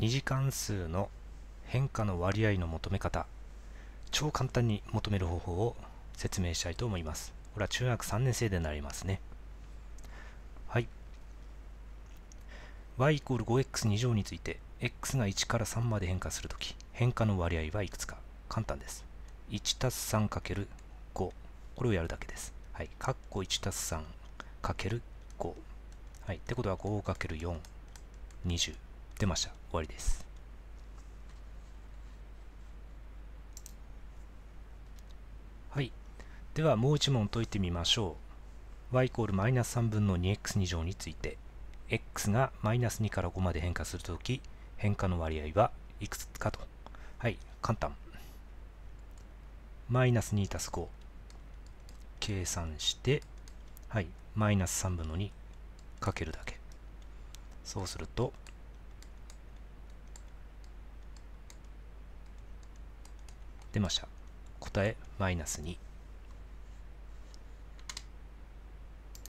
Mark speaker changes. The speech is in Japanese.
Speaker 1: 2次関数の変化の割合の求め方超簡単に求める方法を説明したいと思いますこれは中学3年生でなりますねはい y イコール 5x2 乗について x が1から3まで変化するとき変化の割合はいくつか簡単です 1+3×5 これをやるだけですはい括弧 1+3×5 はいってことは 5×420 出ました終わりですはいではもう一問解いてみましょう y イコールマイナス3分の 2x2 乗について x がマイナス2から5まで変化するとき変化の割合はいくつかとはい簡単マイナス2たす5計算してはいマイナス3分の2かけるだけそうすると出ました。答え、マイナス2。